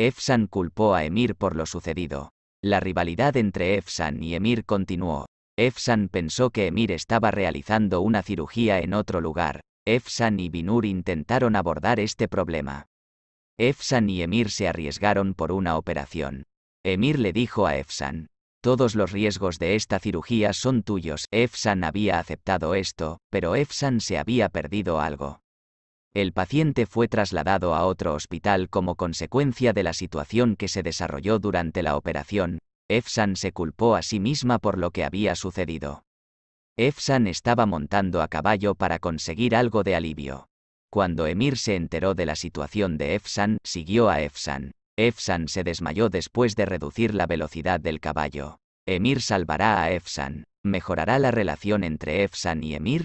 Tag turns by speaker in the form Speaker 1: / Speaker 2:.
Speaker 1: Efsan culpó a Emir por lo sucedido. La rivalidad entre Efsan y Emir continuó. Efsan pensó que Emir estaba realizando una cirugía en otro lugar. Efsan y Binur intentaron abordar este problema. Efsan y Emir se arriesgaron por una operación. Emir le dijo a Efsan, todos los riesgos de esta cirugía son tuyos. Efsan había aceptado esto, pero Efsan se había perdido algo. El paciente fue trasladado a otro hospital como consecuencia de la situación que se desarrolló durante la operación. EFSAN se culpó a sí misma por lo que había sucedido. EFSAN estaba montando a caballo para conseguir algo de alivio. Cuando Emir se enteró de la situación de EFSAN, siguió a EFSAN. EFSAN se desmayó después de reducir la velocidad del caballo. Emir salvará a EFSAN. ¿Mejorará la relación entre EFSAN y Emir?